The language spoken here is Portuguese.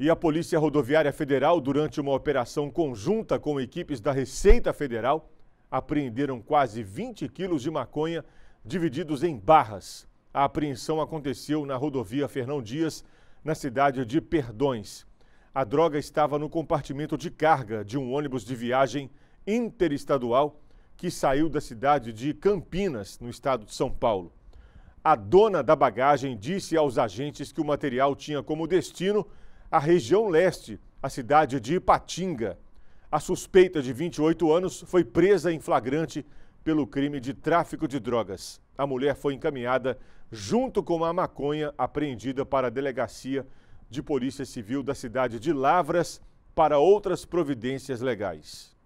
e a Polícia Rodoviária Federal, durante uma operação conjunta com equipes da Receita Federal, apreenderam quase 20 quilos de maconha divididos em barras. A apreensão aconteceu na rodovia Fernão Dias, na cidade de Perdões. A droga estava no compartimento de carga de um ônibus de viagem interestadual que saiu da cidade de Campinas, no estado de São Paulo. A dona da bagagem disse aos agentes que o material tinha como destino a região leste, a cidade de Ipatinga. A suspeita de 28 anos foi presa em flagrante pelo crime de tráfico de drogas. A mulher foi encaminhada junto com a maconha apreendida para a delegacia de Polícia Civil da cidade de Lavras para outras providências legais.